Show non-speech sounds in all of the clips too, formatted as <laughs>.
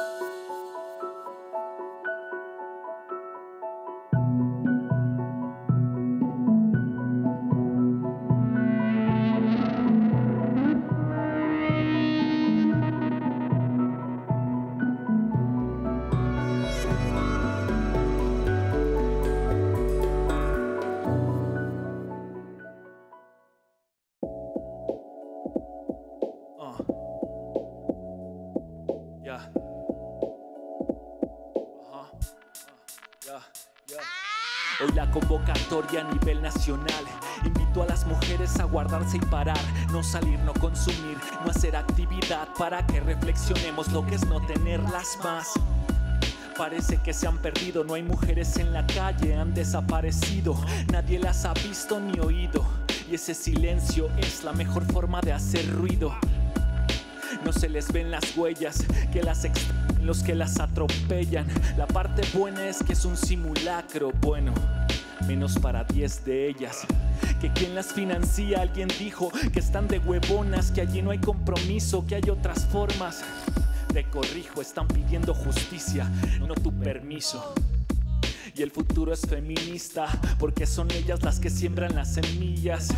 Thank you. a nivel nacional. Invito a las mujeres a guardarse y parar, no salir, no consumir, no hacer actividad para que reflexionemos lo que es no tenerlas más. Parece que se han perdido, no hay mujeres en la calle, han desaparecido, nadie las ha visto ni oído. Y ese silencio es la mejor forma de hacer ruido. No se les ven las huellas que las los que las atropellan. La parte buena es que es un simulacro bueno menos para 10 de ellas. Que quien las financia, alguien dijo que están de huevonas, que allí no hay compromiso, que hay otras formas. Te corrijo, están pidiendo justicia, no tu permiso. Y el futuro es feminista, porque son ellas las que siembran las semillas.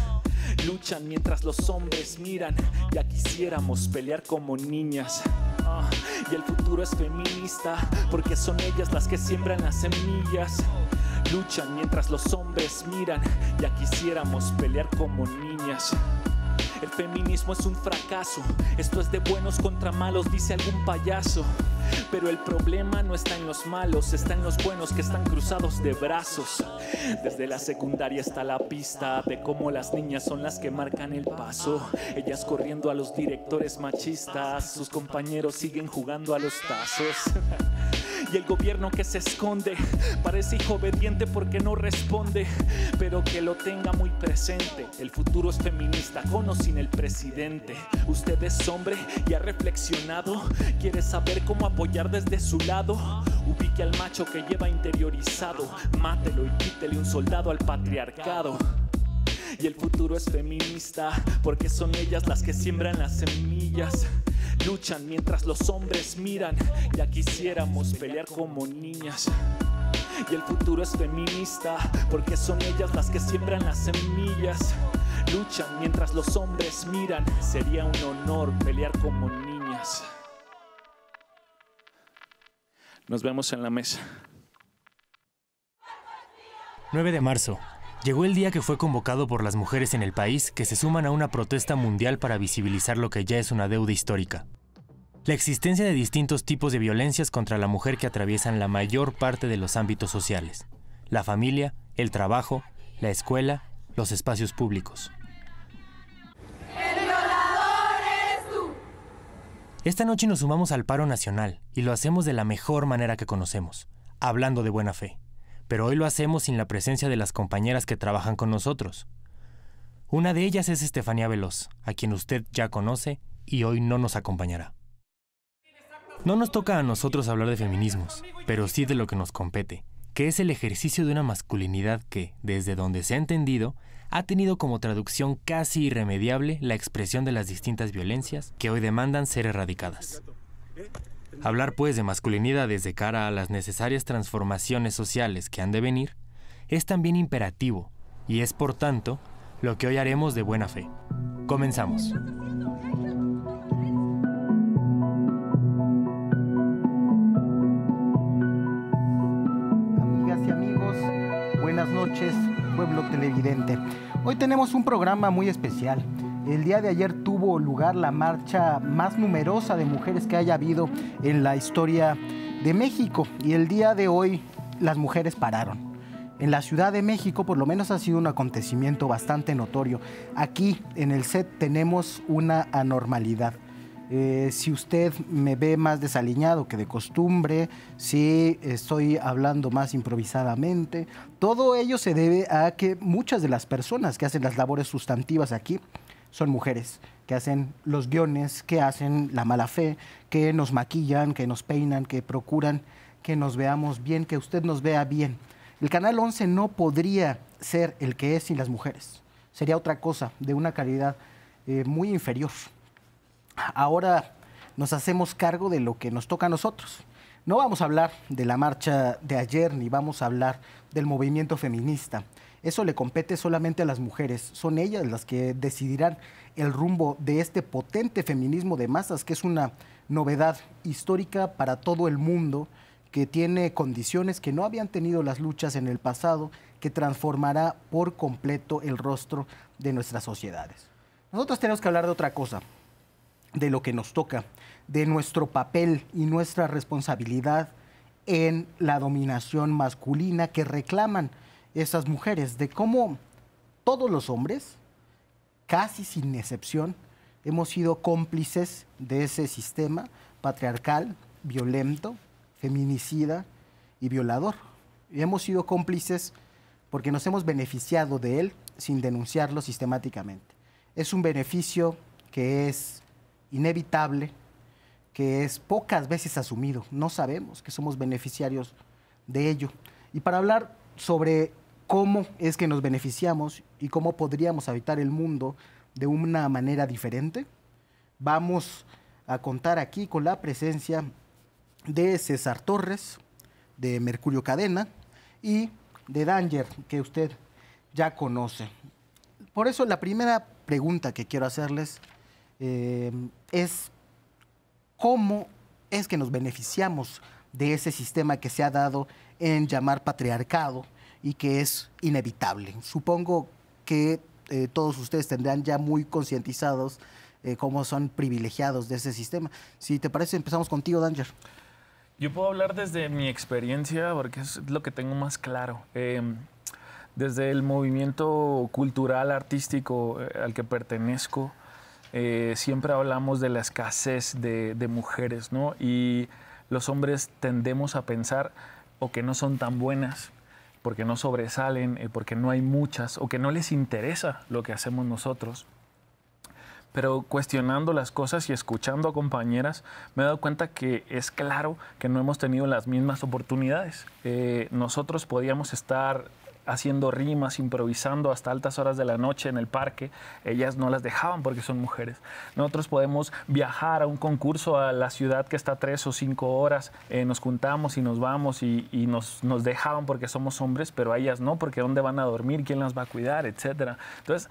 Luchan mientras los hombres miran, ya quisiéramos pelear como niñas. Ah, y el futuro es feminista, porque son ellas las que siembran las semillas luchan mientras los hombres miran, ya quisiéramos pelear como niñas. El feminismo es un fracaso, esto es de buenos contra malos, dice algún payaso. Pero el problema no está en los malos, está en los buenos que están cruzados de brazos. Desde la secundaria está la pista de cómo las niñas son las que marcan el paso. Ellas corriendo a los directores machistas, sus compañeros siguen jugando a los tazos y el gobierno que se esconde. Parece hijo obediente porque no responde, pero que lo tenga muy presente. El futuro es feminista con o sin el presidente. Usted es hombre y ha reflexionado, quiere saber cómo apoyar desde su lado. Ubique al macho que lleva interiorizado, mátelo y quítele un soldado al patriarcado y el futuro es feminista, porque son ellas las que siembran las semillas luchan mientras los hombres miran. Ya quisiéramos pelear como niñas. Y el futuro es feminista, porque son ellas las que siembran las semillas. Luchan mientras los hombres miran. Sería un honor pelear como niñas. Nos vemos en la mesa. 9 de marzo, Llegó el día que fue convocado por las mujeres en el país que se suman a una protesta mundial para visibilizar lo que ya es una deuda histórica. La existencia de distintos tipos de violencias contra la mujer que atraviesan la mayor parte de los ámbitos sociales. La familia, el trabajo, la escuela, los espacios públicos. El violador tú. Esta noche nos sumamos al paro nacional y lo hacemos de la mejor manera que conocemos, hablando de buena fe pero hoy lo hacemos sin la presencia de las compañeras que trabajan con nosotros. Una de ellas es Estefanía Veloz, a quien usted ya conoce y hoy no nos acompañará. No nos toca a nosotros hablar de feminismos, pero sí de lo que nos compete, que es el ejercicio de una masculinidad que, desde donde se ha entendido, ha tenido como traducción casi irremediable la expresión de las distintas violencias que hoy demandan ser erradicadas. Hablar pues de masculinidad desde cara a las necesarias transformaciones sociales que han de venir es también imperativo y es por tanto lo que hoy haremos de buena fe. Comenzamos. Amigas y amigos, buenas noches, pueblo televidente. Hoy tenemos un programa muy especial el día de ayer tuvo lugar la marcha más numerosa de mujeres que haya habido en la historia de México y el día de hoy las mujeres pararon. En la Ciudad de México por lo menos ha sido un acontecimiento bastante notorio. Aquí en el set tenemos una anormalidad. Eh, si usted me ve más desaliñado que de costumbre, si estoy hablando más improvisadamente, todo ello se debe a que muchas de las personas que hacen las labores sustantivas aquí son mujeres que hacen los guiones, que hacen la mala fe, que nos maquillan, que nos peinan, que procuran que nos veamos bien, que usted nos vea bien. El Canal 11 no podría ser el que es sin las mujeres. Sería otra cosa, de una calidad eh, muy inferior. Ahora nos hacemos cargo de lo que nos toca a nosotros. No vamos a hablar de la marcha de ayer, ni vamos a hablar del movimiento feminista. Eso le compete solamente a las mujeres. Son ellas las que decidirán el rumbo de este potente feminismo de masas, que es una novedad histórica para todo el mundo, que tiene condiciones que no habían tenido las luchas en el pasado, que transformará por completo el rostro de nuestras sociedades. Nosotros tenemos que hablar de otra cosa, de lo que nos toca, de nuestro papel y nuestra responsabilidad en la dominación masculina que reclaman esas mujeres, de cómo todos los hombres, casi sin excepción, hemos sido cómplices de ese sistema patriarcal, violento, feminicida y violador. Y hemos sido cómplices porque nos hemos beneficiado de él sin denunciarlo sistemáticamente. Es un beneficio que es inevitable, que es pocas veces asumido. No sabemos que somos beneficiarios de ello. Y para hablar sobre cómo es que nos beneficiamos y cómo podríamos habitar el mundo de una manera diferente. Vamos a contar aquí con la presencia de César Torres, de Mercurio Cadena y de Danger, que usted ya conoce. Por eso la primera pregunta que quiero hacerles eh, es cómo es que nos beneficiamos de ese sistema que se ha dado en llamar patriarcado y que es inevitable. Supongo que eh, todos ustedes tendrán ya muy concientizados eh, cómo son privilegiados de ese sistema. Si te parece, empezamos contigo, Danger. Yo puedo hablar desde mi experiencia porque es lo que tengo más claro. Em, desde el movimiento cultural, artístico eh, al que pertenezco, siempre hablamos de la escasez de, de mujeres, ¿no? Y los hombres tendemos a pensar o que no son tan buenas porque no sobresalen, eh, porque no hay muchas o que no les interesa lo que hacemos nosotros. Pero cuestionando las cosas y escuchando a compañeras, me he dado cuenta que es claro que no hemos tenido las mismas oportunidades. Eh, nosotros podíamos estar haciendo rimas, improvisando hasta altas horas de la noche en el parque. Ellas no las dejaban porque son mujeres. Nosotros podemos viajar a un concurso a la ciudad que está tres o cinco horas, eh, nos juntamos y nos vamos y, nos, nos dejaban porque somos hombres, pero a ellas no, porque ¿dónde van a dormir? ¿Quién las va a cuidar? Etcétera. Entonces,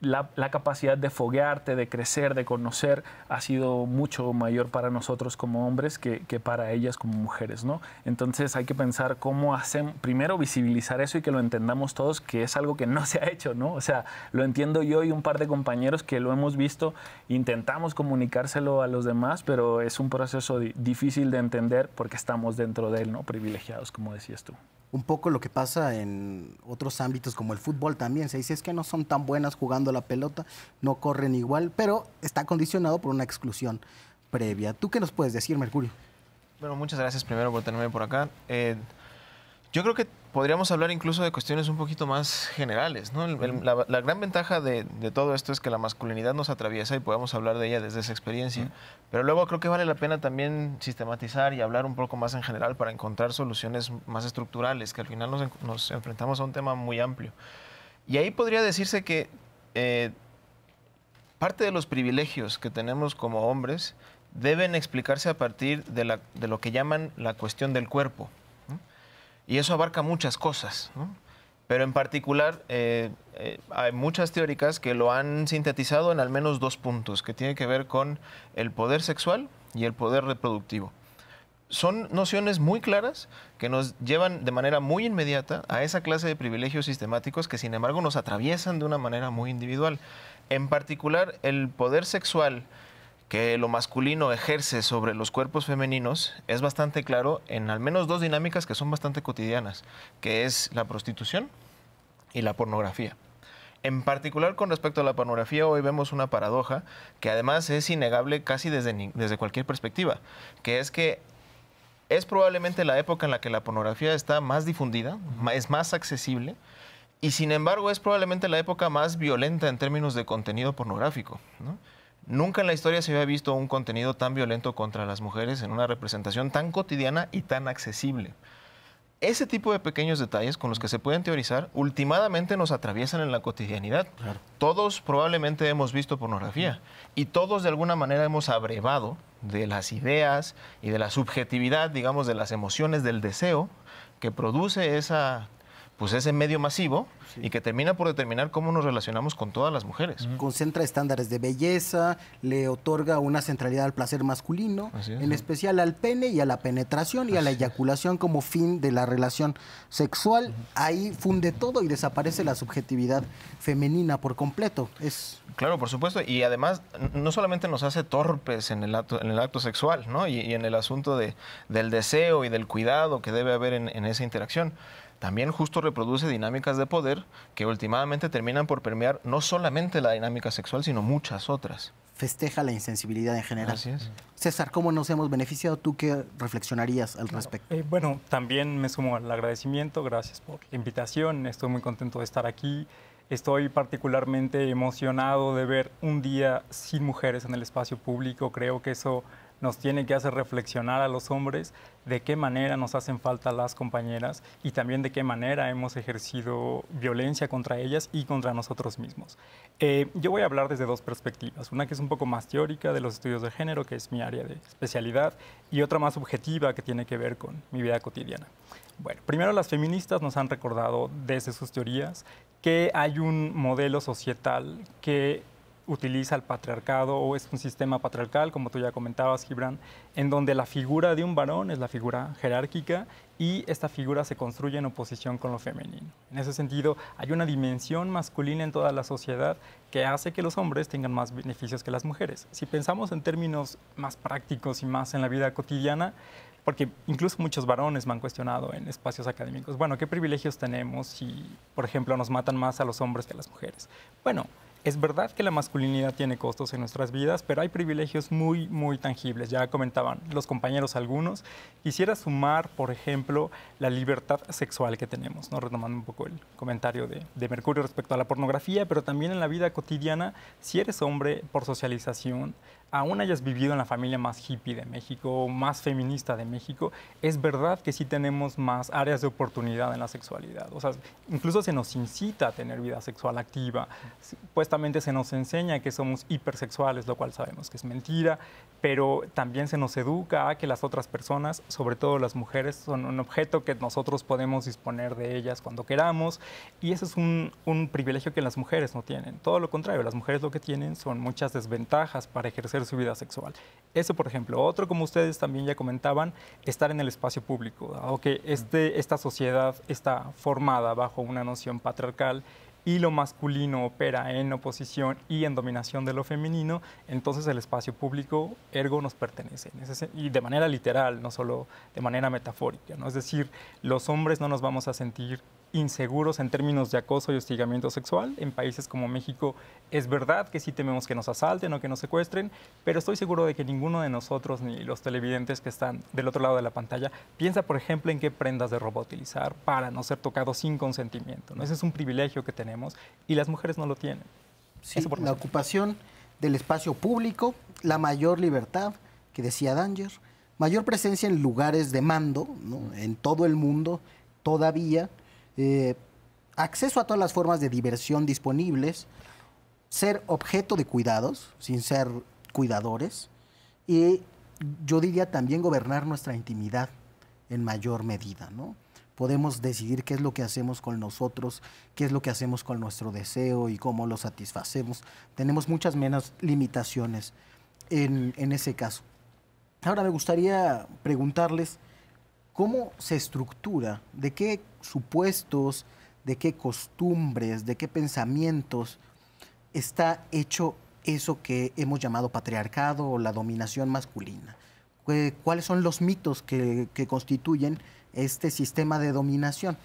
la, capacidad de foguearte, de crecer, de conocer, ha sido mucho mayor para nosotros como hombres que, para ellas como mujeres, ¿no? Entonces hay que pensar cómo hacen, primero visibilizar eso y que lo entendamos todos, que es algo que no <laughs> se ha hecho, ¿no? O sea, lo entiendo yo y un par de compañeros que lo hemos visto, intentamos comunicárselo a los demás, pero es un proceso difícil de entender porque estamos dentro de él, ¿no? Privilegiados, como decías tú un poco lo que pasa en otros ámbitos como el fútbol también. Se dice es que no son tan buenas jugando la pelota, no corren igual, pero está condicionado por una exclusión previa. ¿Tú qué nos puedes decir, Mercurio? Bueno, muchas gracias primero por tenerme por acá. Eh, yo creo que podríamos hablar incluso de cuestiones un poquito más generales. la, gran ventaja de, todo esto es que la masculinidad nos atraviesa y podemos hablar de ella desde esa experiencia. Pero luego creo que vale la pena también sistematizar y hablar un poco más en general para encontrar soluciones más estructurales, que al final nos, enfrentamos a un tema muy amplio. Y ahí podría decirse que eh, parte de los privilegios que tenemos como hombres deben explicarse a partir de lo que llaman la cuestión del cuerpo. Y eso abarca muchas cosas, Pero en particular eh, eh, hay muchas teóricas que lo han sintetizado en al menos dos puntos, que tienen que ver con el poder sexual y el poder reproductivo. Son nociones muy claras que nos llevan de manera muy inmediata a esa clase de privilegios sistemáticos que sin embargo nos atraviesan de una manera muy individual. En particular, el poder sexual que lo masculino ejerce sobre los cuerpos femeninos es bastante claro en al menos dos dinámicas que son bastante cotidianas, que es la prostitución y la pornografía. En particular con respecto a la pornografía, hoy vemos una paradoja que además es innegable casi desde, cualquier perspectiva, que es que es probablemente la época en la que la pornografía está más difundida, es más accesible, y sin embargo es probablemente la época más violenta en términos de contenido pornográfico. Nunca en la historia se había visto un contenido tan violento contra las mujeres en una representación tan cotidiana y tan accesible. Ese tipo de pequeños detalles con los que se pueden teorizar, últimamente nos atraviesan en la cotidianidad. Todos probablemente hemos visto pornografía y todos de alguna manera hemos abrevado de las ideas y de la subjetividad, digamos, de las emociones, del deseo que produce esa pues ese medio masivo y que termina por determinar cómo nos relacionamos con todas las mujeres. Concentra estándares de belleza, le otorga una centralidad al placer masculino, en especial al pene y a la penetración y a la eyaculación como fin de la relación sexual. Ahí funde todo y desaparece la subjetividad femenina por completo. Es Claro, por supuesto, y además no solamente nos hace torpes en el acto, en el acto sexual, ¿no? Y, en el asunto del deseo y del cuidado que debe haber en esa interacción también justo reproduce dinámicas de poder que últimamente terminan por permear no solamente la dinámica sexual, sino muchas otras. Festeja la insensibilidad en general. Así es. César, ¿cómo nos hemos beneficiado? ¿Tú qué reflexionarías al respecto? Eh, bueno, también me sumo al agradecimiento. Gracias por la invitación. Estoy muy contento de estar aquí. Estoy particularmente emocionado de ver un día sin mujeres en el espacio público. Creo que eso nos tiene que hacer reflexionar a los hombres de qué manera nos hacen falta las compañeras y también de qué manera hemos ejercido violencia contra ellas y contra nosotros mismos. Eh, yo voy a hablar desde dos perspectivas, una que es un poco más teórica de los estudios de género, que es mi área de especialidad, y otra más objetiva que tiene que ver con mi vida cotidiana. Bueno, primero las feministas nos han recordado desde sus teorías que hay un modelo societal que utiliza el patriarcado o es un sistema patriarcal, como tú ya comentabas, Gibran, en donde la figura de un varón es la figura jerárquica y esta figura se construye en oposición con lo femenino. En ese sentido, hay una dimensión masculina en toda la sociedad que hace que los hombres tengan más beneficios que las mujeres. Si pensamos en términos más prácticos y más en la vida cotidiana, porque incluso muchos varones me han cuestionado en espacios académicos, bueno, ¿qué privilegios tenemos si, por ejemplo, nos matan más a los hombres que a las mujeres? Bueno, es verdad que la masculinidad tiene costos en nuestras vidas, pero hay privilegios muy, muy tangibles. Ya comentaban los compañeros algunos. Quisiera sumar, por ejemplo, la libertad sexual que tenemos, ¿no? retomando un poco el comentario de, de Mercurio respecto a la pornografía, pero también en la vida cotidiana, si eres hombre por socialización, aún hayas vivido en la familia más hippie de México, más feminista de México, es verdad que sí tenemos más áreas de oportunidad en la sexualidad. O sea, incluso se nos incita a tener vida sexual activa. Supuestamente se nos enseña que somos hipersexuales, lo cual sabemos que es mentira, pero también se nos educa a que las otras personas, sobre todo las mujeres, son un objeto que nosotros podemos disponer de ellas cuando queramos. Y eso es un privilegio que las mujeres no tienen. Todo lo contrario, las mujeres lo que tienen son muchas desventajas para ejercer su vida sexual. Eso, por ejemplo. Otro, como ustedes también ya comentaban, estar en el espacio público. dado que este, esta sociedad está formada bajo una noción patriarcal y lo masculino opera en oposición y en dominación de lo femenino, entonces el espacio público ergo nos pertenece. Y de manera literal, no solo de manera metafórica. Es decir, los hombres no nos vamos a sentir inseguros en términos de acoso y hostigamiento sexual. En países como México es verdad que sí tememos que nos asalten o que nos secuestren, pero estoy seguro de que ninguno de nosotros ni los televidentes que están del otro lado de la pantalla piensa, por ejemplo, en qué prendas de ropa utilizar para no ser tocado sin consentimiento. ¿no? Ese es un privilegio que tenemos y las mujeres no lo tienen. Sí, por la ocupación del espacio público, la mayor libertad, que decía Danger, mayor presencia en lugares de mando, ¿no? en todo el mundo todavía eh, acceso a todas las formas de diversión disponibles, ser objeto de cuidados sin ser cuidadores y yo diría también gobernar nuestra intimidad en mayor medida, ¿no? Podemos decidir qué es lo que hacemos con nosotros, qué es lo que hacemos con nuestro deseo y cómo lo satisfacemos. Tenemos muchas menos limitaciones en ese caso. Ahora me gustaría preguntarles ¿Cómo se estructura? ¿De qué supuestos, de qué costumbres, de qué pensamientos está hecho eso que hemos llamado patriarcado o la dominación masculina? ¿Cuáles son los mitos que, constituyen este sistema de dominación?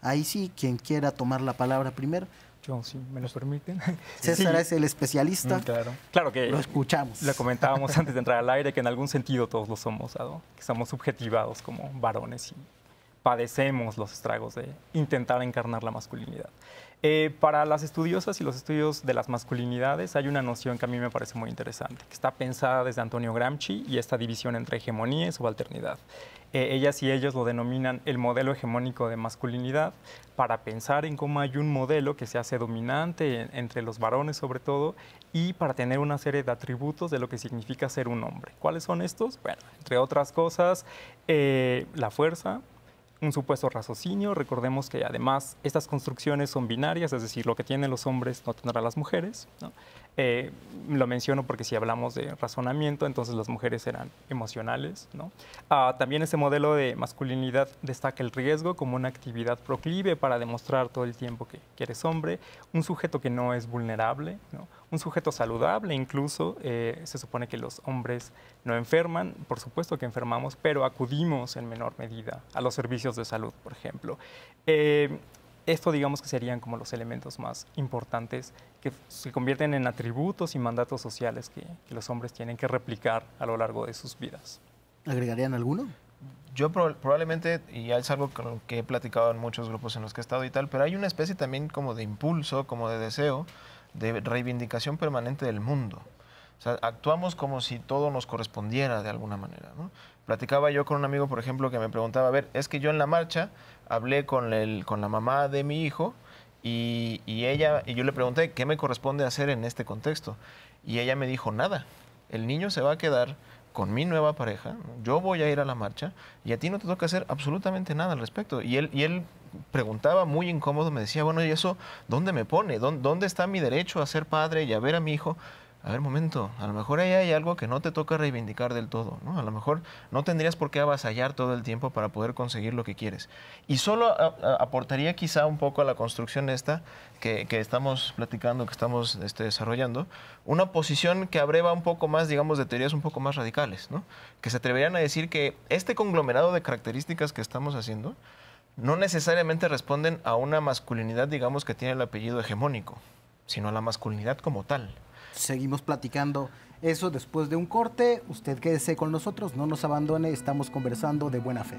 Ahí sí, quien quiera tomar la palabra primero. John, si me lo permiten. <laughs> César es el especialista. Mm, claro. claro que lo escuchamos. Lo comentábamos antes de entrar al aire, que en algún sentido todos lo somos, que estamos subjetivados como varones y padecemos los estragos de intentar encarnar la masculinidad. Eh, para las estudiosas y los estudios de las masculinidades hay una noción que a mí me parece muy interesante, que está pensada desde Antonio Gramsci y esta división entre hegemonía y subalternidad. Eh, ellas y ellos lo denominan el modelo hegemónico de masculinidad para pensar en cómo hay un modelo que se hace dominante entre los varones sobre todo y para tener una serie de atributos de lo que significa ser un hombre. ¿Cuáles son estos? Bueno, entre otras cosas, eh, la fuerza, un supuesto raciocinio. Recordemos que además estas construcciones son binarias, es decir, lo que tienen los hombres no tendrá las mujeres. Eh, lo menciono porque si hablamos de razonamiento, entonces las mujeres serán emocionales. ¿no? Ah, también ese modelo de masculinidad destaca el riesgo como una actividad proclive para demostrar todo el tiempo que, que eres hombre, un sujeto que no es vulnerable, un sujeto saludable incluso. Eh, se supone que los hombres no enferman, por supuesto que enfermamos, pero acudimos en menor medida a los servicios de salud, por ejemplo. Eh, esto digamos que serían como los elementos más importantes que se convierten en atributos y mandatos sociales que, los hombres tienen que replicar a lo largo de sus vidas. ¿Agregarían alguno? yo probablemente, y es algo que he platicado en muchos grupos en los que he estado y tal, pero hay una especie también como de impulso, como de deseo, de reivindicación permanente del mundo. O sea, actuamos como si todo nos correspondiera de alguna manera. ¿no? Platicaba yo con un amigo, por ejemplo, que me preguntaba, a ver, es que yo en la marcha hablé con, el, con la mamá de mi hijo y, ella, y yo le pregunté, ¿qué me corresponde hacer en este contexto? Y ella me dijo, nada, el niño se va a quedar con mi nueva pareja, yo voy a ir a la marcha y a ti no te toca hacer absolutamente nada al respecto. Y él, y él preguntaba muy incómodo, me decía, bueno, ¿y eso dónde me pone? ¿Dónde, ¿Dónde está mi derecho a ser padre y a ver a mi hijo? a ver, momento, a lo mejor ahí hay algo que no te toca reivindicar del todo, ¿no? A lo mejor no tendrías por qué avasallar todo el tiempo para poder conseguir lo que quieres. Y solo aportaría quizá un poco a la construcción esta que, estamos platicando, que estamos este, desarrollando, una posición que abreva un poco más, digamos, de teorías un poco más radicales, ¿no? Que se atreverían a decir que este conglomerado de características que estamos haciendo no necesariamente responden a una masculinidad, digamos, que tiene el apellido hegemónico, sino a la masculinidad como tal seguimos platicando eso después de un corte. Usted quédese con nosotros, no nos abandone, estamos conversando de buena fe.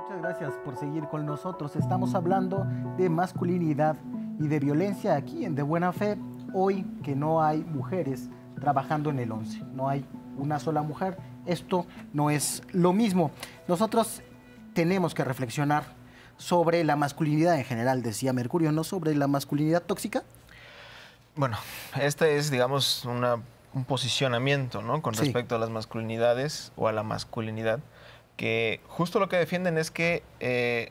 Muchas gracias por seguir con nosotros. Estamos hablando de masculinidad y de violencia aquí en De Buena Fe, hoy que no hay mujeres trabajando en el 11, no hay una sola mujer, esto no es lo mismo. Nosotros tenemos que reflexionar sobre la masculinidad en general, decía Mercurio, no sobre la masculinidad tóxica. Bueno, este es, digamos, un posicionamiento, ¿no? Con respecto a las masculinidades o a la masculinidad, que justo lo que defienden es que eh,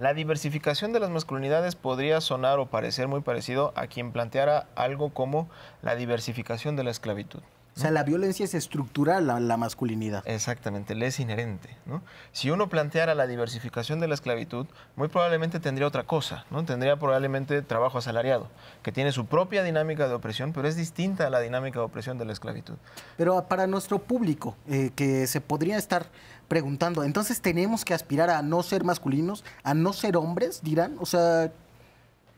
la diversificación de las masculinidades podría sonar o parecer muy parecido a quien planteara algo como la diversificación de la esclavitud. O sea, la violencia es estructural a la masculinidad. Exactamente, le es inherente. ¿no? Si uno planteara la diversificación de la esclavitud, muy probablemente tendría otra cosa, ¿no? tendría probablemente trabajo asalariado, que tiene su propia dinámica de opresión, pero es distinta a la dinámica de opresión de la esclavitud. Pero para nuestro público, eh, que se podría estar preguntando, entonces tenemos que aspirar a no ser masculinos, a no ser hombres, dirán, o sea...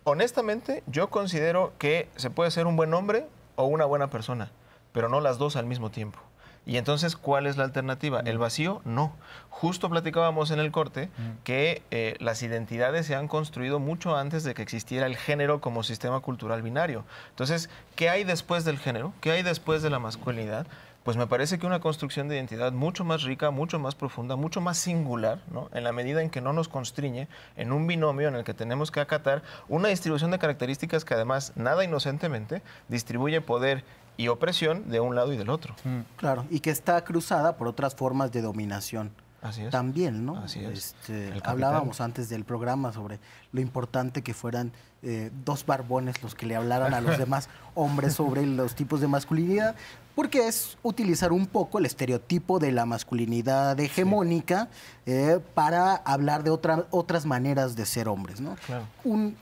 Honestamente, yo considero que se puede ser un buen hombre o una buena persona pero no las dos al mismo tiempo. Y entonces, ¿cuál es la alternativa? ¿El vacío? No. Justo platicábamos en el corte que eh, las identidades se han construido mucho antes de que existiera el género como sistema cultural binario. Entonces, ¿qué hay después del género? ¿Qué hay después de la masculinidad? Pues me parece que una construcción de identidad mucho más rica, mucho más profunda, mucho más singular, en la medida en que no nos constriñe en un binomio en el que tenemos que acatar una distribución de características que además, nada inocentemente, distribuye poder y opresión de un lado y del otro. Mm. Claro, y que está cruzada por otras formas de dominación. Así es. También, ¿no? Así es. Este, hablábamos antes del programa sobre lo importante que fueran eh, dos barbones los que le hablaran a los <laughs> demás hombres sobre los tipos de masculinidad, porque es utilizar un poco el estereotipo de la masculinidad hegemónica eh, para hablar de otras maneras de ser hombres, ¿no? Claro.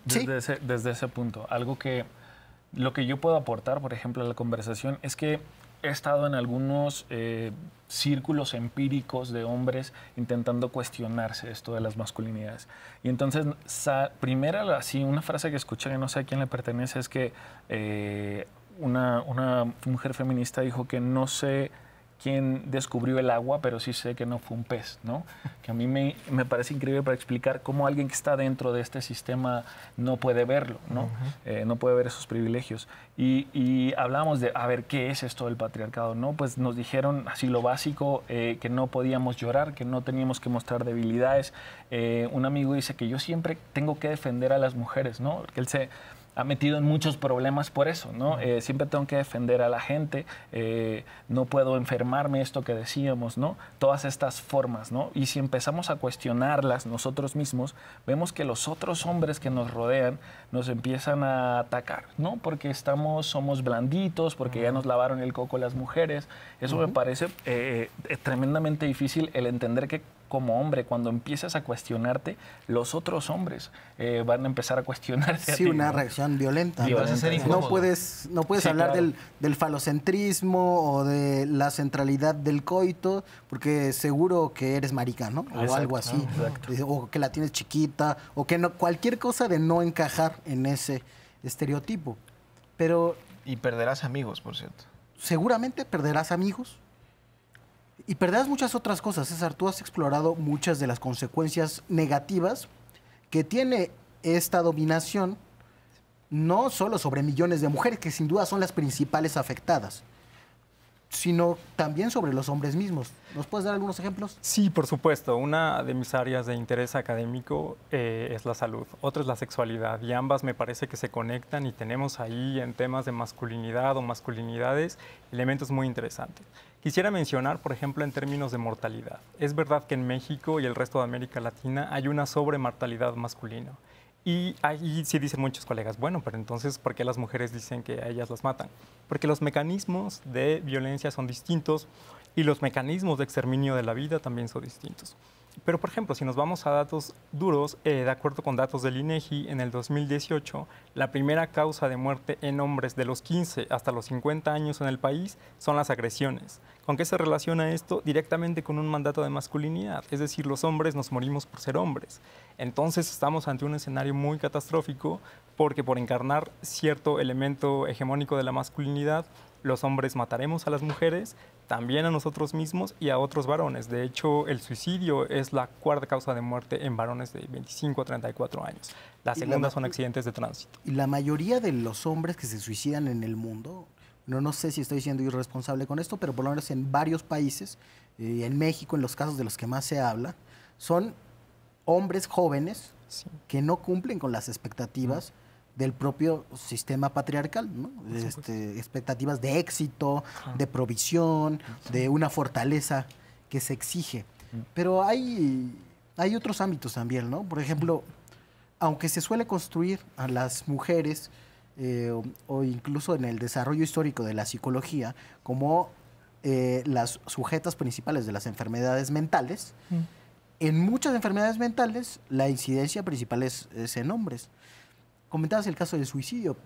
desde ese punto, algo que lo que yo puedo aportar, por ejemplo, a la conversación es que he estado en algunos eh, círculos empíricos de hombres intentando cuestionarse esto de las masculinidades. Y entonces, primera, una frase que escuché, que no sé a quién le pertenece, es que eh, una, una mujer feminista dijo que no se quién descubrió el agua, pero sí sé que no fue un pez, ¿no? Que a mí me, me parece increíble para explicar cómo alguien que está dentro de este sistema no puede verlo, ¿no? Eh, no puede ver esos privilegios. Y, y hablamos de, a ver, ¿qué es esto del patriarcado? ¿No? Pues nos dijeron así lo básico, eh, que no podíamos llorar, que no teníamos que mostrar debilidades. Eh, un amigo dice que yo siempre tengo que defender a las mujeres, ¿no? Que él se ha metido en muchos problemas por eso, ¿no? Eh, siempre tengo que defender a la gente, eh, no puedo enfermarme, esto que decíamos, ¿no? Todas estas formas, ¿no? Y si empezamos a cuestionarlas nosotros mismos, vemos que los otros hombres que nos rodean nos empiezan a atacar, ¿no? Porque estamos, somos blanditos, porque ya nos lavaron el coco las mujeres. Eso me parece eh, tremendamente difícil el entender que como hombre, cuando empiezas a cuestionarte, los otros hombres eh, van a empezar a cuestionarse Sí, una reacción violenta. Y vas a ser no puedes, no puedes hablar del, falocentrismo o de la centralidad del coito, porque seguro que eres marica, O algo así. O que la tienes chiquita, o que no, cualquier cosa de no encajar en ese estereotipo. Pero. Y perderás amigos, por cierto. Seguramente perderás amigos y perderás muchas otras cosas, César. Tú has explorado muchas de las consecuencias negativas que tiene esta dominación, no solo sobre millones de mujeres, que sin duda son las principales afectadas, sino también sobre los hombres mismos. ¿Nos puedes dar algunos ejemplos? Sí, por supuesto. Una de mis áreas de interés académico eh, es la salud, otra es la sexualidad y ambas me parece que se conectan y tenemos ahí en temas de masculinidad o masculinidades elementos muy interesantes. Quisiera mencionar, por ejemplo, en términos de mortalidad. Es verdad que en México y el resto de América Latina hay una sobremortalidad masculina. Y ahí sí dicen muchos colegas, bueno, pero entonces, ¿por qué las mujeres dicen que a ellas las matan? Porque los mecanismos de violencia son distintos y los mecanismos de exterminio de la vida también son distintos. Pero, por ejemplo, si nos vamos a datos duros, eh, de acuerdo con datos del INEGI, e en el 2018, la primera causa de muerte en hombres de los 15 hasta los 50 años en el país son las agresiones. ¿Con qué se relaciona esto? Directamente con un mandato de masculinidad, es decir, los hombres nos morimos por ser hombres. Entonces estamos ante un escenario muy catastrófico porque por encarnar cierto elemento hegemónico de la masculinidad, los hombres mataremos a las mujeres, también a nosotros mismos y a otros varones. De hecho, el suicidio es la cuarta causa de muerte en varones de 25 a 34 años. La segunda son accidentes de tránsito. Y la mayoría de los hombres que se suicidan en el mundo, no, no sé si estoy siendo irresponsable con esto, pero por lo menos en varios países, eh, en México, en los casos de los que más se habla, son hombres jóvenes que no cumplen con las expectativas del propio sistema patriarcal, este, expectativas de éxito, de provisión, de una fortaleza que se exige. Mm. Pero hay, hay otros ámbitos también, ¿no? Por ejemplo, aunque se suele construir a las mujeres eh, o, incluso en el desarrollo histórico de la psicología como eh, las sujetas principales de las enfermedades mentales, mm. en muchas enfermedades mentales la incidencia principal es en hombres. Comentabas el caso del suicidio,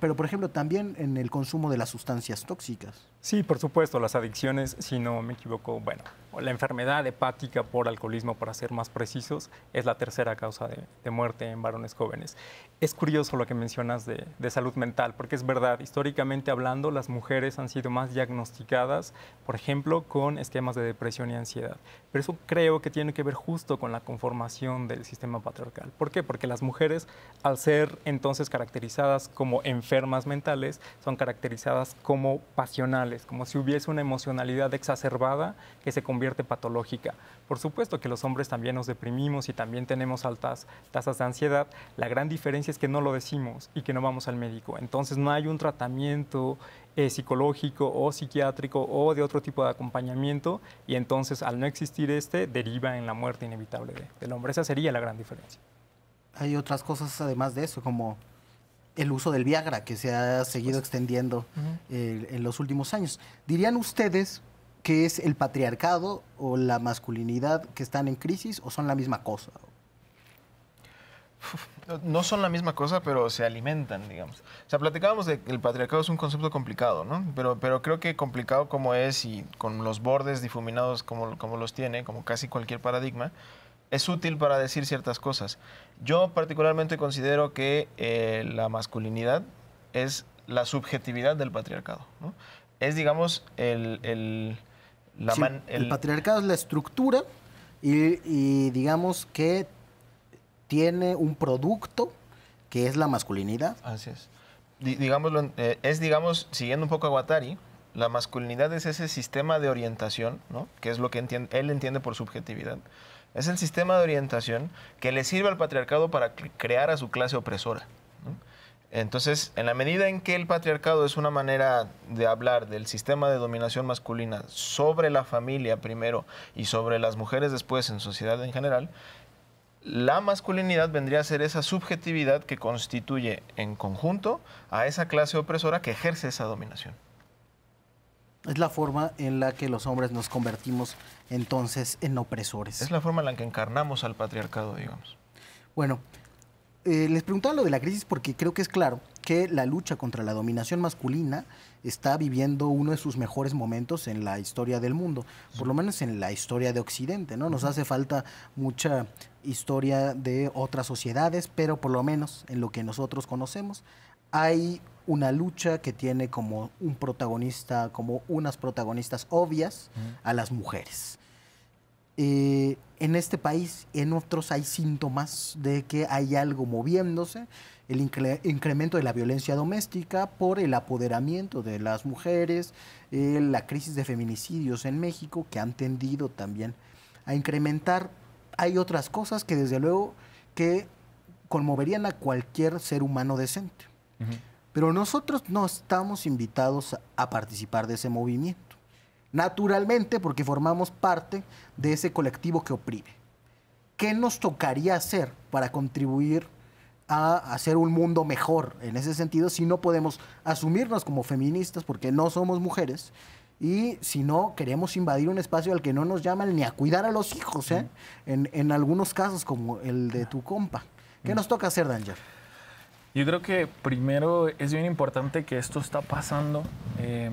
pero por ejemplo también en el consumo de las sustancias tóxicas. Sí, por supuesto, las adicciones, si no me equivoco, bueno, la enfermedad hepática por alcoholismo, para ser más precisos, es la tercera causa de, muerte en varones jóvenes. Es curioso lo que mencionas de, salud mental, porque es verdad, históricamente hablando, las mujeres han sido más diagnosticadas, por ejemplo, con esquemas de depresión y ansiedad. Pero eso creo que tiene que ver justo con la conformación del sistema patriarcal. ¿Por qué? Porque las mujeres, al ser entonces caracterizadas como enfermas mentales, son caracterizadas como pasionales, como si hubiese una emocionalidad exacerbada que se convierte patológica. Por supuesto que los hombres también nos deprimimos y también tenemos altas tasas de ansiedad. La gran diferencia es que no lo decimos y que no vamos al médico. Entonces no hay un tratamiento eh, psicológico o psiquiátrico o de otro tipo de acompañamiento y entonces al no existir este deriva en la muerte inevitable de, del hombre. Esa sería la gran diferencia. Hay otras cosas además de eso, como el uso del Viagra, que se ha seguido pues extendiendo eh, en los últimos años. ¿Dirían ustedes que es el patriarcado o la masculinidad que están en crisis o son la misma cosa? No son la misma cosa, pero se alimentan, digamos. O sea, platicábamos de que el patriarcado es un concepto complicado, ¿no? Pero, pero creo que complicado como es y con los bordes difuminados como, como los tiene, como casi cualquier paradigma, es útil para decir ciertas cosas. Yo particularmente considero que eh, la masculinidad es la subjetividad del patriarcado, Es, digamos, el el... patriarcado es la estructura y, digamos que tiene un producto que es la masculinidad. Así es. Eh, es, digamos, siguiendo un poco a Guattari, la masculinidad es ese sistema de orientación, ¿no? que es lo que él entiende por subjetividad. Es el sistema de orientación que le sirve al patriarcado para crear a su clase opresora. Entonces, en la medida en que el patriarcado es una manera de hablar del sistema de dominación masculina sobre la familia primero y sobre las mujeres después en sociedad en general, la masculinidad vendría a ser esa subjetividad que constituye en conjunto a esa clase opresora que ejerce esa dominación. Es la forma en la que los hombres nos convertimos entonces en opresores. Es la forma en la que encarnamos al patriarcado, digamos. Bueno, eh, les preguntaba lo de la crisis porque creo que es claro que la lucha contra la dominación masculina está viviendo uno de sus mejores momentos en la historia del mundo, por lo menos en la historia de Occidente, ¿no? Nos hace falta mucha historia de otras sociedades, pero por lo menos en lo que nosotros conocemos hay una lucha que tiene como un protagonista, como unas protagonistas obvias a las mujeres. Eh, en este país en otros hay síntomas de que hay algo moviéndose, el incremento de la violencia doméstica por el apoderamiento de las mujeres, eh, la crisis de feminicidios en México que han tendido también a incrementar. Hay otras cosas que desde luego que conmoverían a cualquier ser humano decente. Pero nosotros no estamos invitados a participar de ese movimiento naturalmente porque formamos parte de ese colectivo que oprime. ¿Qué nos tocaría hacer para contribuir a hacer un mundo mejor en ese sentido si no podemos asumirnos como feministas porque no somos mujeres? y si no, queremos invadir un espacio al que no nos llaman ni a cuidar a los hijos, ¿eh? mm. en, algunos casos como el de mm. tu compa. ¿Qué mm. nos toca hacer, Daniel? Yo creo que primero es bien importante que esto está pasando em,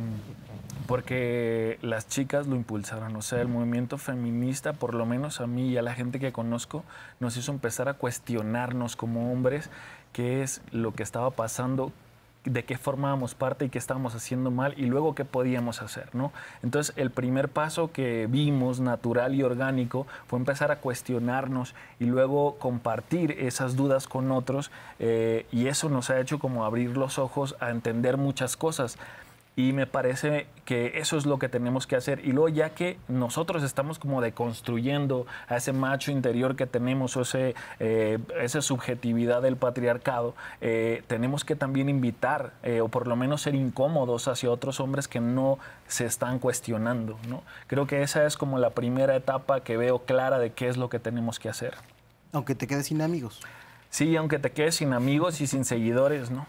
porque las chicas lo impulsaron. O sea, el movimiento feminista, por lo menos a mí y a la gente que conozco, nos hizo empezar a cuestionarnos como hombres qué es lo que estaba pasando de qué formábamos parte y qué estábamos haciendo mal y luego qué podíamos hacer, ¿no? Entonces, el primer paso que vimos, natural y orgánico, fue empezar a cuestionarnos y luego compartir esas dudas con otros eh, y eso nos ha hecho como abrir los ojos a entender muchas cosas. Y me parece que eso es lo que tenemos que hacer. Y luego ya que nosotros estamos como deconstruyendo a ese macho interior que tenemos o ese, eh, esa subjetividad del patriarcado, eh, tenemos que también invitar eh, o por lo menos ser incómodos hacia otros hombres que no se están cuestionando. ¿no? Creo que esa es como la primera etapa que veo clara de qué es lo que tenemos que hacer. Aunque te quedes sin amigos. Sí, aunque te quedes sin amigos y sin seguidores, ¿no?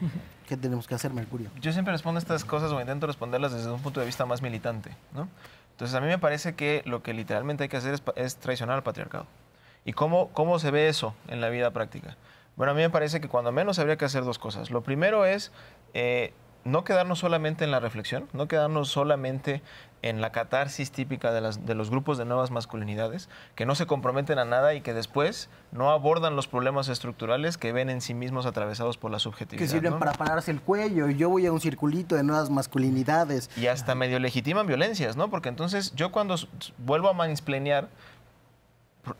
<laughs> ¿Qué tenemos que hacer, Mercurio? Yo siempre respondo estas cosas o intento responderlas desde un punto de vista más militante, ¿no? Entonces, a mí me parece que lo que literalmente hay que hacer es, traicionar al patriarcado. ¿Y cómo, cómo se ve eso en la vida práctica? Bueno, a mí me parece que cuando menos habría que hacer dos cosas. Lo primero es eh, no quedarnos solamente en la reflexión, no quedarnos solamente en la catarsis típica de, las, de los grupos de nuevas masculinidades, que no se comprometen a nada y que después no abordan los problemas estructurales que ven en sí mismos atravesados por la subjetividad. Que sirven para pararse el cuello. Yo voy a un circulito de nuevas masculinidades. Y hasta medio legitiman violencias, ¿no? Porque entonces yo cuando vuelvo a mansplenear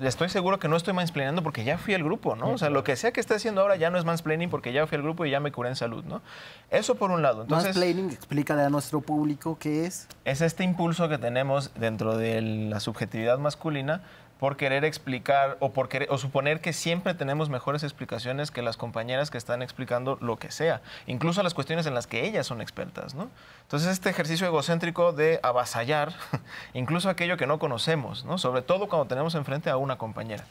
estoy seguro que no estoy mansplaining porque ya fui al grupo, ¿no? O sea, lo que sea que esté haciendo ahora ya no es mansplaining porque ya fui al grupo y ya me curé en salud, ¿no? Eso por un lado. Entonces, mansplaining, explícale a nuestro público qué es. Es este impulso que tenemos dentro de la subjetividad masculina por querer explicar o, por querer, o suponer que siempre tenemos mejores explicaciones que las compañeras que están explicando lo que sea, incluso las cuestiones en las que ellas son expertas. ¿no? Entonces este ejercicio egocéntrico de avasallar <laughs> incluso aquello que no conocemos, ¿no? sobre todo cuando tenemos enfrente a una compañera.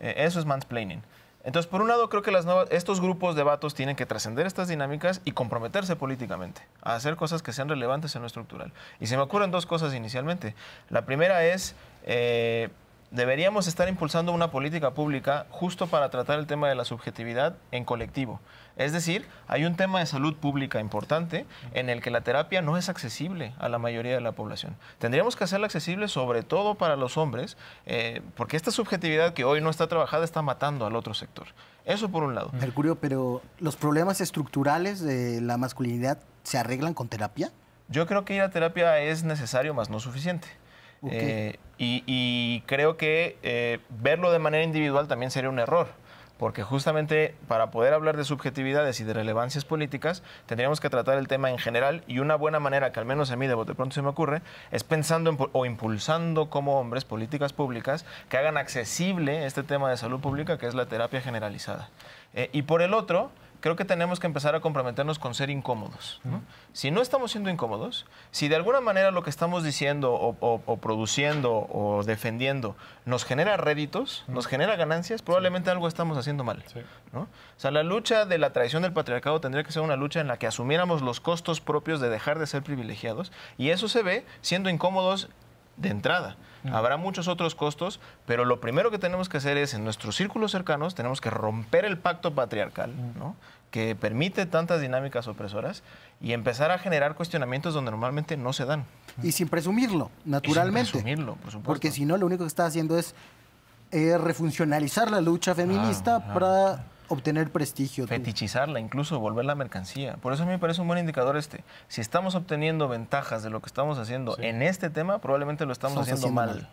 Eh, eso es mansplaining. Entonces, por un lado, creo que las estos grupos de vatos tienen que trascender estas dinámicas y comprometerse políticamente a hacer cosas que sean relevantes en lo estructural. Y se me ocurren dos cosas inicialmente. La primera es eh, deberíamos estar impulsando una política pública justo para tratar el tema de la subjetividad en colectivo. Es decir, hay un tema de salud pública importante en el que la terapia no es accesible a la mayoría de la población. Tendríamos que hacerla accesible sobre todo para los hombres, eh, porque esta subjetividad que hoy no está trabajada está matando al otro sector. Eso por un lado. Mercurio, pero ¿los problemas estructurales de la masculinidad se arreglan con terapia? Yo creo que ir a terapia es necesario, más no suficiente. Eh, y, creo que eh, verlo de manera individual también sería un error porque justamente para poder hablar de subjetividades y de relevancias políticas, tendríamos que tratar el tema en general y una buena manera que al menos a mí de bote pronto se me ocurre es pensando o impulsando como hombres políticas públicas que hagan accesible este tema de salud pública que es la terapia generalizada. Eh, y por el otro, creo que tenemos que empezar a comprometernos con ser incómodos. Si no estamos siendo incómodos, si de alguna manera lo que estamos diciendo o, produciendo o defendiendo nos genera réditos, nos genera ganancias, probablemente algo estamos haciendo mal. ¿no? O sea, la lucha de la traición del patriarcado tendría que ser una lucha en la que asumiéramos los costos propios de dejar de ser privilegiados y eso se ve siendo incómodos de entrada. Habrá muchos otros costos, pero lo primero que tenemos que hacer es, en nuestros círculos cercanos, tenemos que romper el pacto patriarcal, que permite tantas dinámicas opresoras y empezar a generar cuestionamientos donde normalmente no se dan. Y sin presumirlo, naturalmente. sin presumirlo, por supuesto. Porque si no, lo único que está haciendo es eh, refuncionalizar la lucha feminista para obtener prestigio. Fetichizarla, incluso volverla mercancía. Por eso a mí me parece un buen indicador este. Si estamos obteniendo ventajas de lo que estamos haciendo en este tema, probablemente lo estamos, haciendo, mal.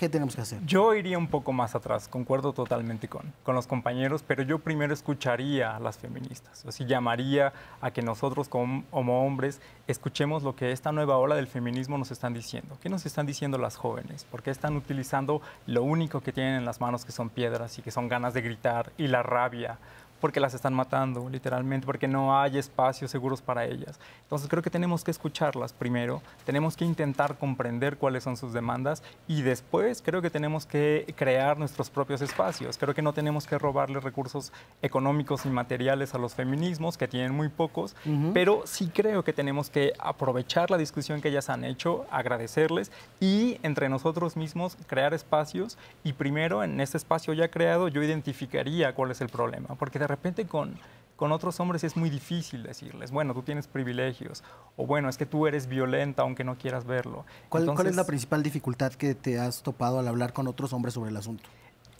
¿Qué tenemos que hacer? Yo iría un poco más atrás, concuerdo totalmente con, con los compañeros, pero yo primero escucharía a las feministas, o sea, llamaría a que nosotros como, como hombres escuchemos lo que esta nueva ola del feminismo nos están diciendo. ¿Qué nos están diciendo las jóvenes? ¿Por qué están utilizando lo único que tienen en las manos, que son piedras y que son ganas de gritar y la rabia? porque las están matando, literalmente, porque no hay espacios seguros para ellas. Entonces creo que tenemos que escucharlas primero, tenemos que intentar comprender cuáles son sus demandas y después creo que tenemos que crear nuestros propios espacios. Creo que no tenemos que robarle recursos económicos y materiales a los feminismos, que tienen muy pocos, pero sí creo que tenemos que aprovechar la discusión que ellas han hecho, agradecerles y entre nosotros mismos crear espacios y primero en este espacio ya creado yo identificaría cuál es el problema, porque de repente con, con otros hombres es muy difícil decirles, bueno, tú tienes privilegios, o bueno, es que tú eres violenta aunque no quieras verlo. ¿Cuál, es la principal dificultad que te has topado al hablar con otros hombres sobre el asunto?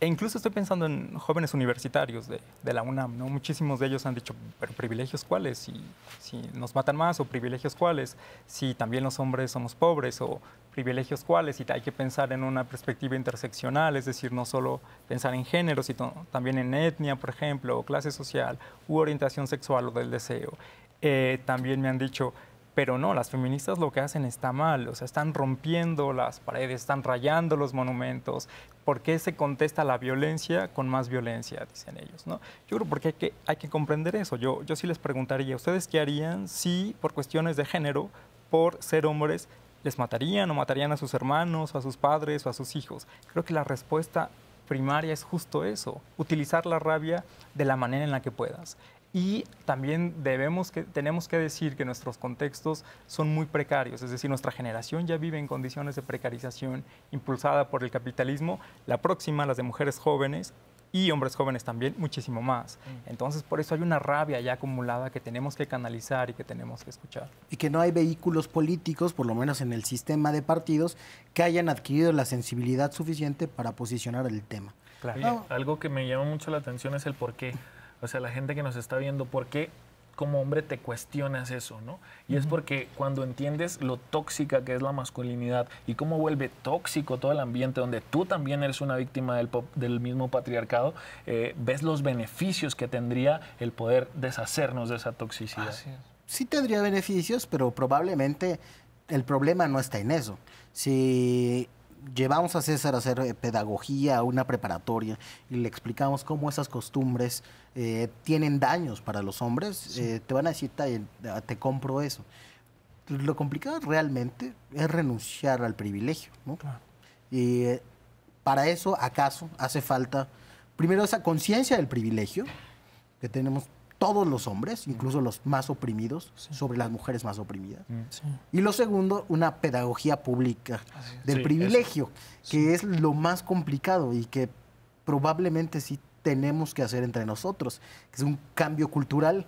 E incluso estoy pensando en jóvenes universitarios de, la UNAM, ¿no? Muchísimos de ellos han dicho, pero privilegios cuáles, si, si nos matan más, o privilegios cuáles, si también los hombres somos pobres, o privilegios cuáles y hay que pensar en una perspectiva interseccional, es decir, no solo pensar en género, sino también en etnia, por ejemplo, o clase social, u orientación sexual o del deseo. Eh, también me han dicho, pero no, las feministas lo que hacen está mal, o sea, están rompiendo las paredes, están rayando los monumentos. ¿Por qué se contesta la violencia con más violencia? Dicen ellos, ¿no? Yo creo porque hay que, hay que comprender eso. Yo, yo sí les preguntaría, ¿ustedes qué harían si por cuestiones de género, por ser hombres, les matarían o matarían a sus hermanos, a sus padres o a sus hijos. Creo que la respuesta primaria es justo eso, utilizar la rabia de la manera en la que puedas. Y también debemos que, tenemos que decir que nuestros contextos son muy precarios, es decir, nuestra generación ya vive en condiciones de precarización impulsada por el capitalismo, la próxima, las de mujeres jóvenes, y hombres jóvenes también muchísimo más. Mm. Entonces, por eso hay una rabia ya acumulada que tenemos que canalizar y que tenemos que escuchar. Y que no hay vehículos políticos, por lo menos en el sistema de partidos, que hayan adquirido la sensibilidad suficiente para posicionar el tema. Claro. algo que me llama mucho la atención es el por qué. O sea, la gente que nos está viendo, ¿por qué como hombre te cuestionas eso, ¿no? Y es porque cuando entiendes lo tóxica que es la masculinidad y cómo vuelve tóxico todo el ambiente donde tú también eres una víctima del, del mismo patriarcado, eh, ves los beneficios que tendría el poder deshacernos de esa toxicidad. Sí tendría beneficios, pero probablemente el problema no está en eso. Si llevamos a César a hacer eh, pedagogía, una preparatoria, y le explicamos cómo esas costumbres eh, tienen daños para los hombres, eh, te van a decir, eh, te, compro eso. Lo complicado realmente es renunciar al privilegio, Y para eso, acaso, hace falta, primero, esa conciencia del privilegio que tenemos todos los hombres, mm. incluso los más oprimidos, sobre las mujeres más oprimidas. Mm. Y lo segundo, una pedagogía pública del privilegio, que es lo más complicado y que probablemente sí tenemos que hacer entre nosotros, que es un cambio cultural,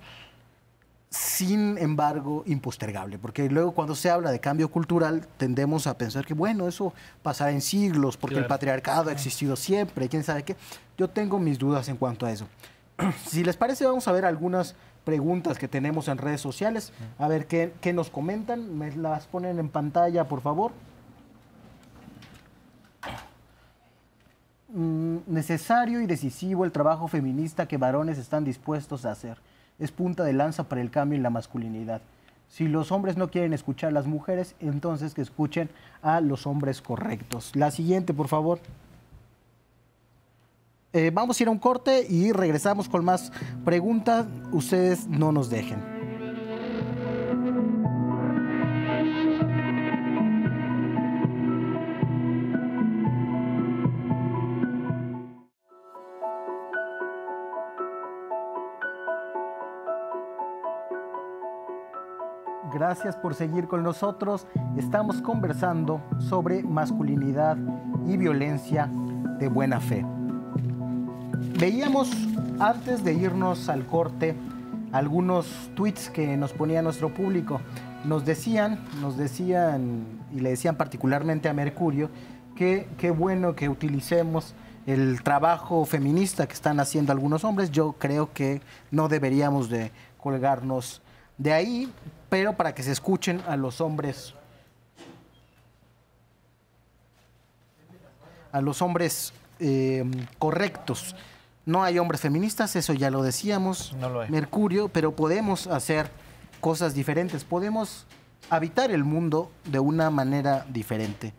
sin embargo, impostergable, porque luego cuando se habla de cambio cultural tendemos a pensar que, bueno, eso pasará en siglos, porque el patriarcado ha existido siempre, quién sabe qué. Yo tengo mis dudas en cuanto a eso. <clears throat> si les parece, vamos a ver algunas preguntas que tenemos en redes sociales, a ver qué, qué nos comentan, me las ponen en pantalla, por favor. Mm, necesario y decisivo el trabajo feminista que varones están dispuestos a hacer. Es punta de lanza para el cambio en la masculinidad. Si los hombres no quieren escuchar a las mujeres, entonces que escuchen a los hombres correctos. La siguiente, por favor. Eh, vamos a ir a un corte y regresamos con más preguntas. Ustedes no nos dejen. gracias por seguir con nosotros. Estamos conversando sobre masculinidad y violencia de buena fe. Veíamos antes de irnos al corte algunos tweets que nos ponía nuestro público. Nos decían, nos decían y le decían particularmente a Mercurio que qué bueno que utilicemos el trabajo feminista que están haciendo algunos hombres. Yo creo que no deberíamos de colgarnos de ahí, pero para que se escuchen a los hombres. A los hombres eh, correctos. No hay hombres feministas, eso ya lo decíamos. Mercurio, pero podemos hacer cosas diferentes. Podemos habitar el mundo de una manera diferente.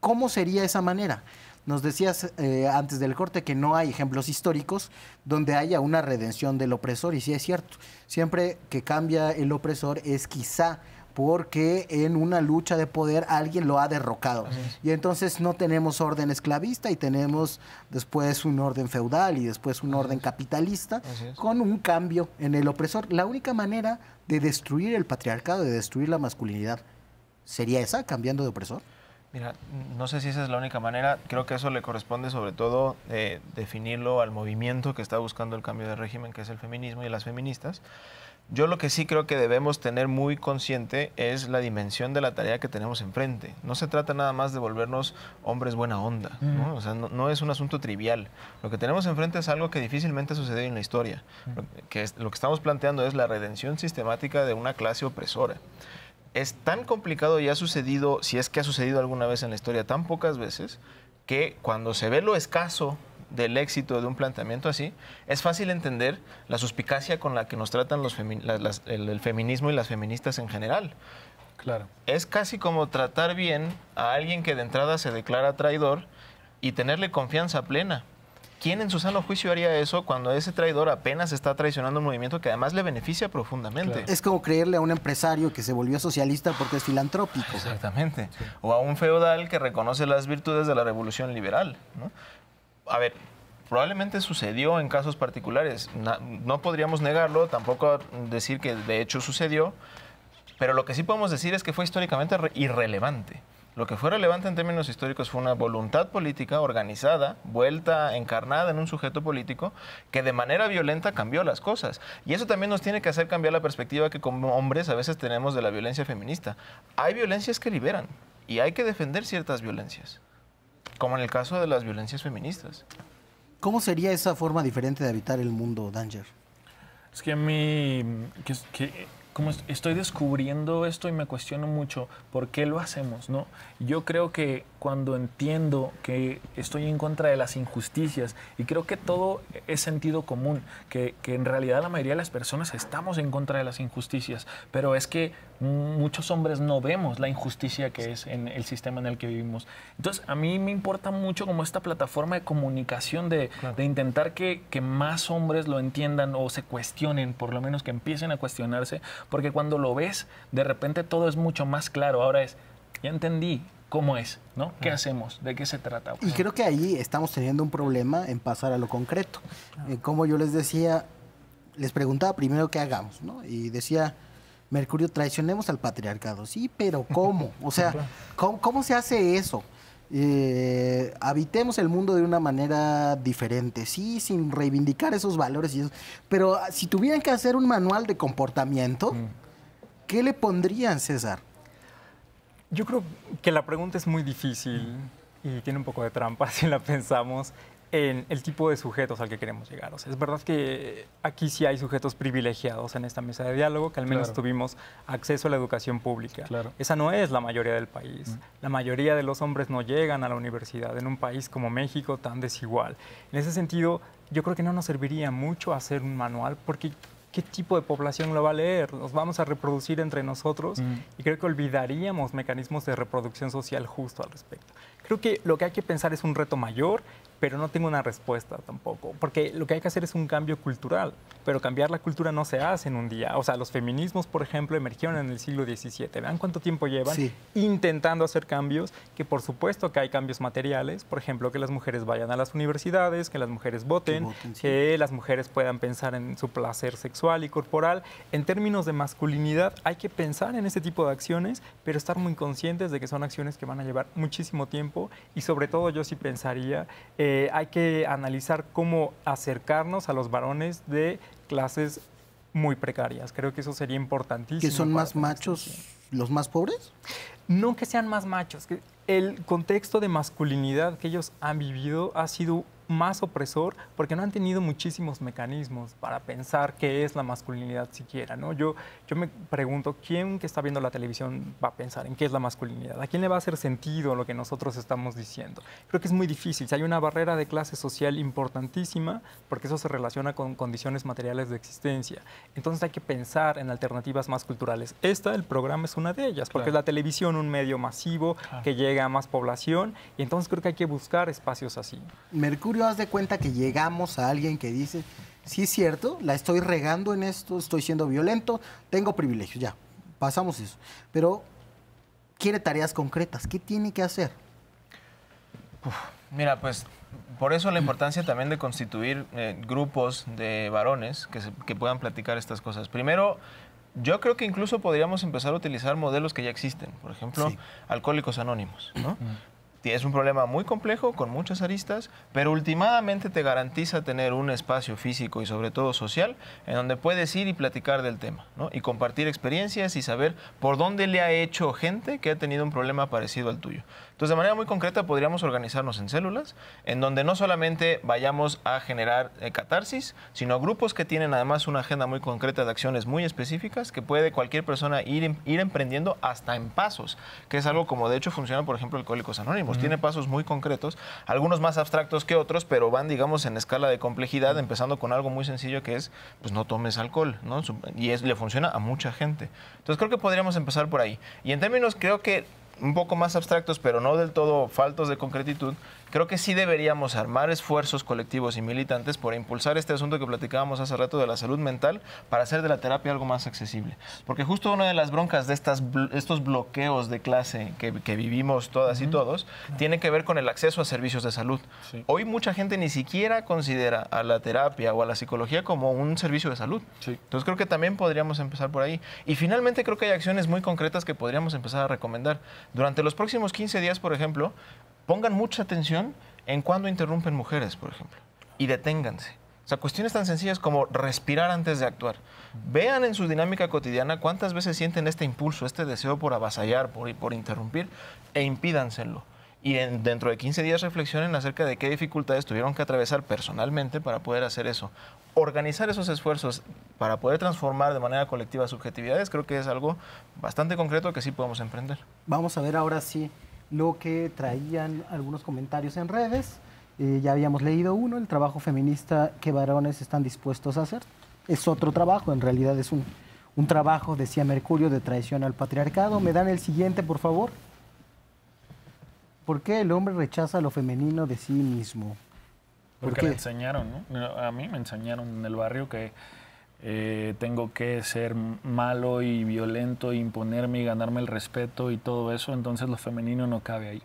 ¿Cómo sería esa manera? Nos decías eh, antes del corte que no hay ejemplos históricos donde haya una redención del opresor, y sí es cierto. Siempre que cambia el opresor es quizá porque en una lucha de poder alguien lo ha derrocado. Y entonces no tenemos orden esclavista y tenemos después un orden feudal y después un orden capitalista con un cambio en el opresor. La única manera de destruir el patriarcado, de destruir la masculinidad, sería esa, cambiando de opresor. Mira, no sé si esa es la única manera. Creo que eso le corresponde sobre todo eh, definirlo al movimiento que está buscando el cambio de régimen, que es el feminismo y las feministas. Yo lo que sí creo que debemos tener muy consciente es la dimensión de la tarea que tenemos enfrente. No se trata nada más de volvernos hombres buena onda, ¿no? es un asunto trivial. Lo que tenemos enfrente es algo que difícilmente ha sucedido en la historia. que es, lo que estamos planteando es la redención sistemática de una clase opresora es tan complicado y ha sucedido, si es que ha sucedido alguna vez en la historia, tan pocas veces, que cuando se ve lo escaso del éxito de un planteamiento así, es fácil entender la suspicacia con la que nos tratan los el, el, feminismo y las feministas en general. Claro. Es casi como tratar bien a alguien que de entrada se declara traidor y tenerle confianza plena. ¿Quién en su sano juicio haría eso cuando ese traidor apenas está traicionando un movimiento que además le beneficia profundamente? Es como creerle a un empresario que se volvió socialista porque es filantrópico. Exactamente. O a un feudal que reconoce las virtudes de la revolución liberal. A ver, probablemente sucedió en casos particulares. no podríamos negarlo, tampoco decir que de hecho sucedió, pero lo que sí podemos decir es que fue históricamente irrelevante. Lo que fue relevante en términos históricos fue una voluntad política organizada, vuelta, encarnada en un sujeto político, que de manera violenta cambió las cosas. Y eso también nos tiene que hacer cambiar la perspectiva que como hombres a veces tenemos de la violencia feminista. Hay violencias que liberan y hay que defender ciertas violencias, como en el caso de las violencias feministas. ¿Cómo sería esa forma diferente de habitar el mundo, Danger? Es que a mí, que como estoy descubriendo esto y me cuestiono mucho, ¿por qué lo hacemos? ¿no? Yo creo que cuando entiendo que estoy en contra de las injusticias, y creo que todo e-, es sentido común, que, que en realidad la mayoría de las personas estamos en contra de las injusticias, pero es que muchos hombres no vemos la injusticia que es en el sistema en el que vivimos. Entonces, a mí me importa mucho como esta plataforma de comunicación, de, de intentar que, que, más hombres lo entiendan o se cuestionen, por lo menos que empiecen a cuestionarse, porque cuando lo ves, de repente todo es mucho más claro. Ahora es, ya entendí cómo es, ¿no? ¿Qué hacemos? ¿De qué se trata? Y creo que ahí estamos teniendo un problema en pasar a lo concreto. Eh, como yo les decía, les preguntaba primero qué hagamos, ¿no? Y decía Mercurio, traicionemos al patriarcado. Sí, pero <laughs> ¿cómo? O sea, ¿cómo, se hace eso? Eh, habitemos el mundo de una manera diferente, sí, sin reivindicar esos valores y Pero ah, si tuvieran que hacer un manual de comportamiento, mm. ¿qué le pondrían, César? Yo creo que la pregunta es muy difícil y tiene un poco de trampa <laughs> si la pensamos en el tipo de sujetos al que queremos llegar. es verdad que aquí sí hay sujetos privilegiados en esta mesa de diálogo, que al menos tuvimos acceso a la educación pública. Esa no es la mayoría del país. Mm. La mayoría de los hombres no llegan a la universidad en un país como México tan desigual. En ese sentido, yo creo que no nos serviría mucho hacer un manual porque ¿qué tipo de población lo va a leer? Nos vamos a reproducir entre nosotros mm. y creo que olvidaríamos mecanismos de reproducción social justo al respecto. Creo que lo que hay que pensar es un reto mayor pero no tengo una respuesta tampoco, porque lo que hay que hacer es un cambio cultural, pero cambiar la cultura no se hace en un día. O sea, los feminismos, por ejemplo, emergieron en el siglo XVII. Vean cuánto tiempo llevan intentando hacer cambios, que por supuesto que hay cambios materiales, por ejemplo, que las mujeres vayan a las universidades, que las mujeres voten, que, las mujeres puedan pensar en su placer sexual y corporal. En términos de masculinidad, hay que pensar en ese tipo de acciones, pero estar muy conscientes de que son acciones que van a llevar muchísimo tiempo y sobre todo yo sí pensaría... Eh, eh, hay que analizar cómo acercarnos a los varones de clases muy precarias. Creo que eso sería importantísimo. ¿Que son más machos los más pobres? No que sean más machos. Que el contexto de masculinidad que ellos han vivido ha sido más opresor porque no han tenido muchísimos mecanismos para pensar qué es la masculinidad siquiera, ¿no? Yo, yo me pregunto, ¿quién que está viendo la televisión va a pensar en qué es la masculinidad? ¿A quién le va a hacer sentido lo que nosotros estamos diciendo? Creo que es muy difícil. Si hay una barrera de clase social importantísima porque eso se relaciona con condiciones materiales de existencia. Entonces hay que pensar en alternativas más culturales. Esta, el programa, es una de ellas, porque es la televisión un medio masivo que llega a más población y entonces creo que hay que buscar espacios así. Mercurio haz de cuenta que llegamos a alguien que dice, sí es cierto, la estoy regando en esto, estoy siendo violento, tengo privilegios, ya, pasamos eso. Pero quiere tareas concretas, ¿qué tiene que hacer? mira, pues por eso la importancia también de constituir eh, grupos de varones que, que puedan platicar estas cosas. Primero, yo creo que incluso podríamos empezar a utilizar modelos que ya existen, por ejemplo, alcohólicos anónimos, ¿no? Tienes un problema muy complejo, con muchas aristas, pero ultimadamente te garantiza tener un espacio físico y sobre todo social en donde puedes ir y platicar del tema, Y compartir experiencias y saber por dónde le ha hecho gente que ha tenido un problema parecido al tuyo. Entonces, de manera muy concreta, podríamos organizarnos en células, en donde no solamente vayamos a generar eh, catarsis, sino grupos que tienen además una agenda muy concreta de acciones muy específicas que puede cualquier persona ir, em, ir emprendiendo hasta en pasos, que es algo como de hecho funciona, por ejemplo, Alcohólicos Anónimos. Tiene pasos muy concretos, algunos más abstractos que otros, pero van, digamos, en escala de complejidad, empezando con algo muy sencillo que es, pues no tomes alcohol, ¿no? Y es, le funciona a mucha gente. Entonces, creo que podríamos empezar por ahí. Y en términos, creo que un poco más abstractos, pero no del todo faltos de concretitud, creo que sí deberíamos armar esfuerzos colectivos y militantes por impulsar este asunto que platicábamos hace rato de la salud mental para hacer de la terapia algo más accesible. Porque justo una de las broncas de estas, estos bloqueos de clase que, que vivimos todas y todos tiene que ver con el acceso a servicios de salud. Hoy mucha gente ni siquiera considera a la terapia o a la psicología como un servicio de salud. Entonces creo que también podríamos empezar por ahí. Y finalmente creo que hay acciones muy concretas que podríamos empezar a recomendar. Durante los próximos 15 días, por ejemplo, pongan mucha atención en cuando interrumpen mujeres, por ejemplo, y deténganse. O sea, cuestiones tan sencillas como respirar antes de actuar. Vean en su dinámica cotidiana cuántas veces sienten este impulso, este deseo por avasallar, por, por interrumpir, e impídanselo y dentro de 15 días reflexionen acerca de qué dificultades tuvieron que atravesar personalmente para poder hacer eso. Organizar esos esfuerzos para poder transformar de manera colectiva subjetividades creo que es algo bastante concreto que sí podemos emprender. Vamos a ver ahora sí lo que traían algunos comentarios en redes. Eh, ya habíamos leído uno, el trabajo feminista que varones están dispuestos a hacer. Es otro trabajo, en realidad es un, trabajo, decía Mercurio, de traición al patriarcado. ¿Me dan el siguiente, por favor? ¿Por qué el hombre rechaza lo femenino de sí mismo? Porque enseñaron, ¿no? A mí me enseñaron en el barrio que eh, tengo que ser malo y violento, imponerme y ganarme el respeto y todo eso, entonces lo femenino no cabe ahí.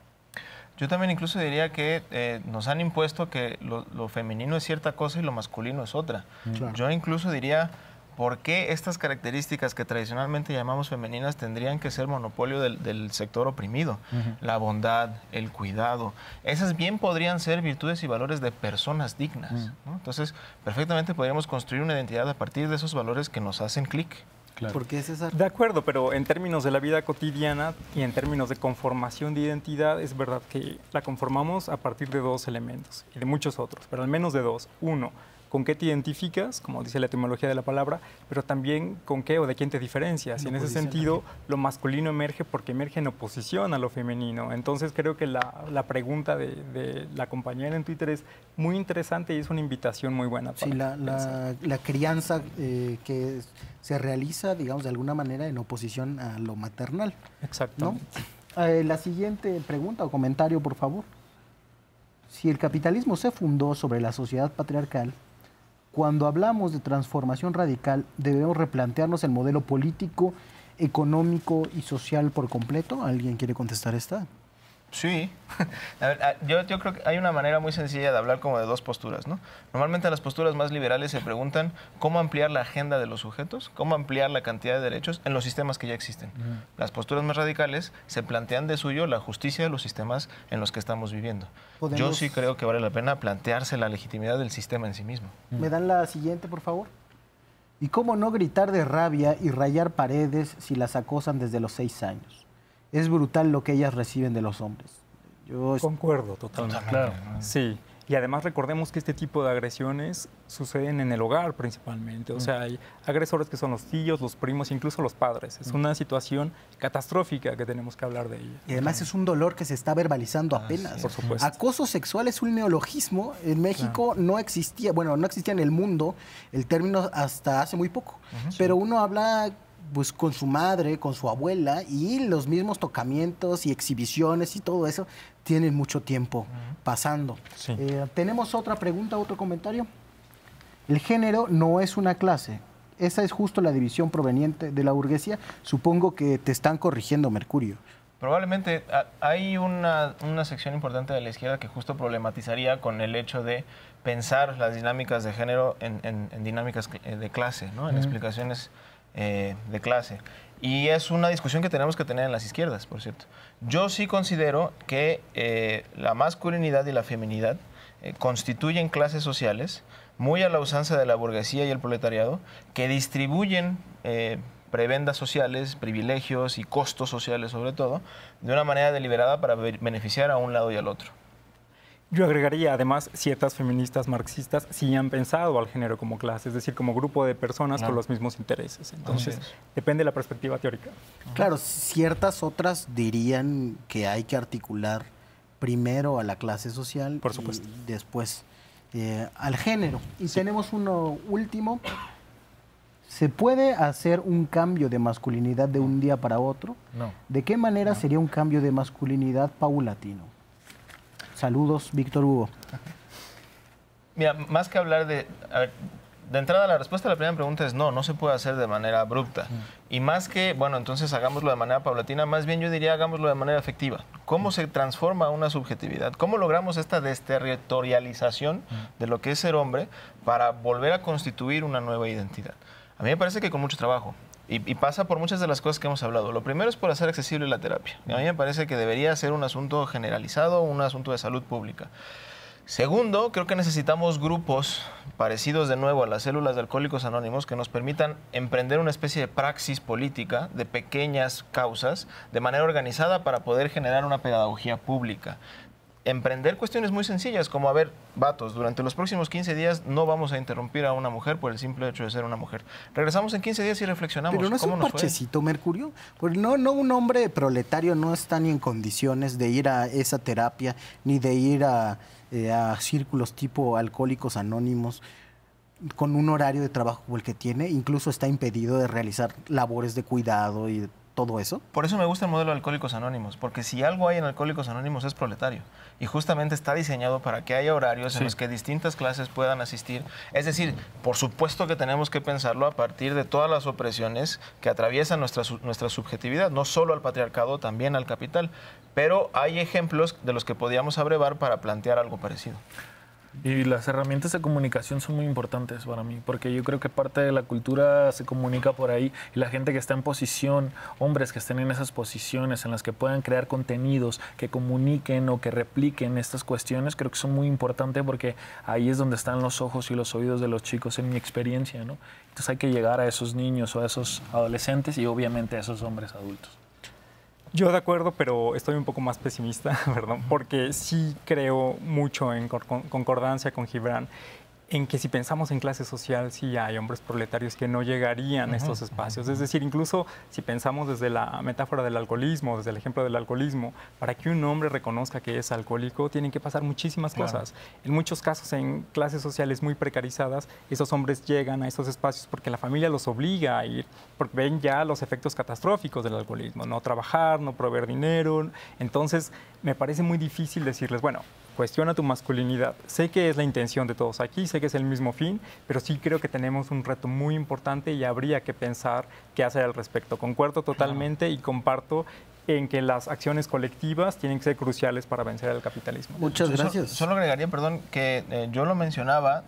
Yo también incluso diría que eh, nos han impuesto que lo, femenino es cierta cosa y lo masculino es otra. Yo incluso diría por qué estas características que tradicionalmente llamamos femeninas tendrían que ser monopolio del, sector oprimido. La bondad, el cuidado. Esas bien podrían ser virtudes y valores de personas dignas. Entonces, perfectamente podríamos construir una identidad a partir de esos valores que nos hacen clic. Porque es esa... De acuerdo, pero en términos de la vida cotidiana y en términos de conformación de identidad, es verdad que la conformamos a partir de dos elementos y de muchos otros, pero al menos de dos. Uno, con qué te identificas, como dice la etimología de la palabra, pero también con qué o de quién te diferencias. y en ese sentido, lo masculino emerge porque emerge en oposición a lo femenino. Entonces creo que la, pregunta de, la compañera en Twitter es muy interesante y es una invitación muy buena. Para sí, la, crianza eh, que se realiza, digamos, de alguna manera en oposición a lo maternal. Exacto. Eh, la siguiente pregunta o comentario, por favor. Si el capitalismo se fundó sobre la sociedad patriarcal, cuando hablamos de transformación radical, debemos replantearnos el modelo político, económico y social por completo. ¿Alguien quiere contestar esta? Sí. <laughs> Ah, yo, creo que hay una manera muy sencilla de hablar como de dos posturas, ¿no? Normalmente las posturas más liberales se preguntan cómo ampliar la agenda de los sujetos, cómo ampliar la cantidad de derechos en los sistemas que ya existen. Las posturas más radicales se plantean de suyo la justicia de los sistemas en los que estamos viviendo. Yo sí creo que vale la pena plantearse la legitimidad del sistema en sí mismo. ¿Me dan la siguiente, por favor? ¿Y cómo no gritar de rabia y rayar paredes si las acosan desde los seis años? es brutal lo que ellas reciben de los hombres. Yo concuerdo totalmente. Sí. Y además recordemos que este tipo de agresiones suceden en el hogar principalmente. O mm. sea, hay agresores que son los tíos, los primos, incluso los padres. Es mm. una situación catastrófica que tenemos que hablar de ella. Y además es un dolor que se está verbalizando ah, apenas. Por supuesto. Acoso sexual es un neologismo. En México no existía, bueno, no existía en el mundo el término hasta hace muy poco. pero uno habla pues, con su madre, con su abuela, y los mismos tocamientos y exhibiciones y todo eso tienen mucho tiempo pasando. Eh, ¿Tenemos otra pregunta, otro comentario? El género no es una clase. Esa es justo la división proveniente de la burguesía. Supongo que te están corrigiendo, Mercurio. Probablemente hay una, una, sección importante de la izquierda que justo problematizaría con el hecho de pensar las dinámicas de género en, dinámicas eh, de clase, ¿no? en explicaciones eh, de clase. Y es una discusión que tenemos que tener en las izquierdas, por cierto. Yo sí considero que eh, la masculinidad y la feminidad eh, constituyen clases sociales muy a la usanza de la burguesía y el proletariado, que distribuyen prebendas sociales, privilegios y costos sociales sobre todo, de una manera deliberada para beneficiar a un lado y al otro. Yo agregaría, además, ciertas feministas marxistas sí han pensado al género como clase, es decir, como grupo de personas con los mismos intereses. Entonces, depende de la perspectiva teórica. Claro, ciertas otras dirían que hay que articular primero a la clase social Por supuesto. y después eh, al género. Y tenemos uno último. ¿Se puede hacer un cambio de masculinidad de un día para otro? No. ¿De qué manera sería un cambio de masculinidad paulatino? Saludos, Víctor Hugo. Mira, más que hablar de... de entrada, la respuesta a la primera pregunta es no, no se puede hacer de manera abrupta. Y más que, bueno, entonces hagámoslo de manera paulatina, más bien yo diría hagámoslo de manera efectiva. ¿Cómo se transforma una subjetividad? ¿Cómo logramos esta desterritorialización de lo que es ser hombre para volver a constituir una nueva identidad? A mí me parece que con mucho trabajo. Y, pasa por muchas de las cosas que hemos hablado. Lo primero es por hacer accesible la terapia. A mí me parece que debería ser un asunto generalizado, un asunto de salud pública. Segundo, creo que necesitamos grupos parecidos de nuevo a las células de alcohólicos anónimos que nos permitan emprender una especie de praxis política de pequeñas causas de manera organizada para poder generar una pedagogía pública emprender cuestiones muy sencillas, como, a ver, vatos, durante los próximos 15 días no vamos a interrumpir a una mujer por el simple hecho de ser una mujer. Regresamos en 15 días y reflexionamos. Pero no es un parchecito, Mercurio. Pues no, no, un hombre proletario no está ni en condiciones de ir a esa terapia, ni de ir a, eh, a círculos tipo alcohólicos anónimos con un horario de trabajo como el que tiene, incluso está impedido de realizar labores de cuidado y todo eso. Por eso me gusta el modelo de Alcohólicos Anónimos, porque si algo hay en Alcohólicos Anónimos es proletario y justamente está diseñado para que haya horarios en los que distintas clases puedan asistir. Es decir, por supuesto que tenemos que pensarlo a partir de todas las opresiones que atraviesan nuestra, nuestra subjetividad, no solo al patriarcado, también al capital. Pero hay ejemplos de los que podíamos abrevar para plantear algo parecido. Y las herramientas de comunicación son muy importantes para mí, porque yo creo que parte de la cultura se comunica por ahí y la gente que está en posición, hombres que estén en esas posiciones en las que puedan crear contenidos que comuniquen o que repliquen estas cuestiones, creo que son muy importantes porque ahí es donde están los ojos y los oídos de los chicos en mi experiencia, Entonces hay que llegar a esos niños o a esos adolescentes y obviamente a esos hombres adultos. Yo de acuerdo, pero estoy un poco más pesimista, <laughs> perdón, porque sí creo mucho en concordancia con Gibran en que si pensamos en clase social, sí hay hombres proletarios que no llegarían a estos espacios. Es decir, incluso si pensamos desde la metáfora del alcoholismo, desde el ejemplo del alcoholismo, para que un hombre reconozca que es alcohólico, tienen que pasar muchísimas cosas. En muchos casos, en clases sociales muy precarizadas, esos hombres llegan a esos espacios porque la familia los obliga a ir, porque ven ya los efectos catastróficos del alcoholismo, no trabajar, no proveer dinero. Entonces, me parece muy difícil decirles, bueno, cuestiona tu masculinidad. Sé que es la intención de todos aquí, sé que es el mismo fin, pero sí creo que tenemos un reto muy importante y habría que pensar qué hacer al respecto. Concuerdo totalmente y comparto en que las acciones colectivas tienen que ser cruciales para vencer al capitalismo. Muchas gracias. Solo, agregaría, perdón, que eh, yo lo mencionaba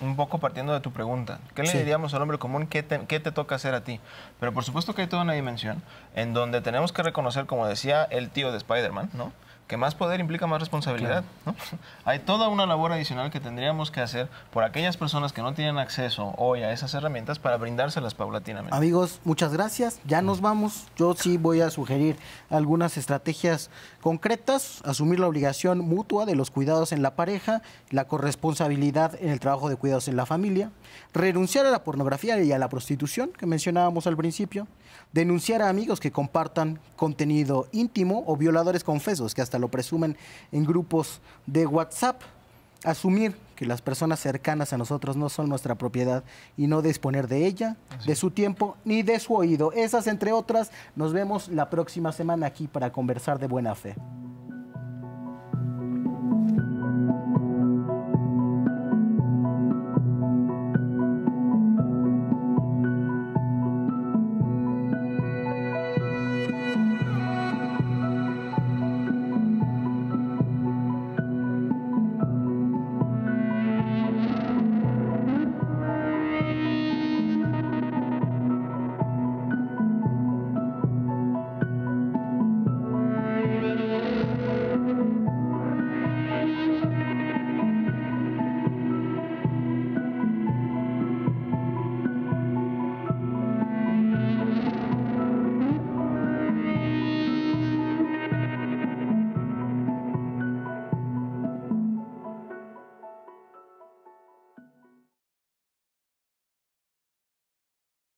un poco partiendo de tu pregunta. ¿Qué le diríamos al hombre común? ¿Qué te, ¿Qué te, toca hacer a ti? Pero por supuesto que hay toda una dimensión en donde tenemos que reconocer, como decía el tío de Spider-Man, ¿no? que más poder implica más responsabilidad. <laughs> Hay toda una labor adicional que tendríamos que hacer por aquellas personas que no tienen acceso hoy a esas herramientas para brindárselas paulatinamente. Amigos, muchas gracias. Ya nos mm. vamos. Yo sí voy a sugerir algunas estrategias concretas, asumir la obligación mutua de los cuidados en la pareja, la corresponsabilidad en el trabajo de cuidados en la familia, renunciar a la pornografía y a la prostitución que mencionábamos al principio, denunciar a amigos que compartan contenido íntimo o violadores confesos que hasta lo presumen en grupos de WhatsApp. Asumir que las personas cercanas a nosotros no son nuestra propiedad y no disponer de ella, de su tiempo ni de su oído. Esas, entre otras, nos vemos la próxima semana aquí para conversar de buena fe.